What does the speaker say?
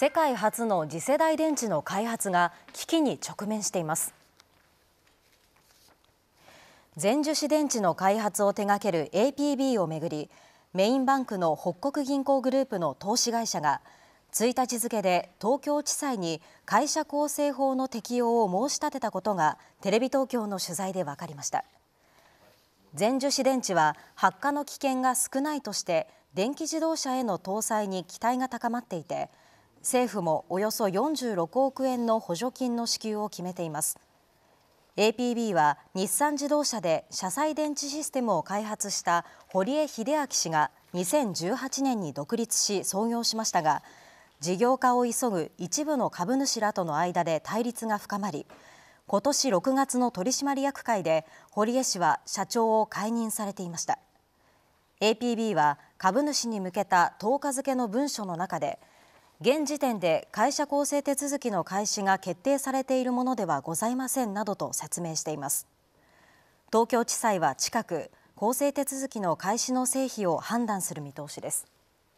世界初の次世代電池の開発が危機に直面しています全樹脂電池の開発を手掛ける APB をめぐりメインバンクの北国銀行グループの投資会社が1日付で東京地裁に会社構成法の適用を申し立てたことがテレビ東京の取材で分かりました全樹脂電池は発火の危険が少ないとして電気自動車への搭載に期待が高まっていて政府もおよそ46億円の補助金の支給を決めています APB は日産自動車で車載電池システムを開発した堀江秀明氏が2018年に独立し創業しましたが事業化を急ぐ一部の株主らとの間で対立が深まり今年6月の取締役会で堀江氏は社長を解任されていました APB は株主に向けた10日付の文書の中で現時点で会社構成手続きの開始が決定されているものではございませんなどと説明しています東京地裁は近く構成手続きの開始の成否を判断する見通しです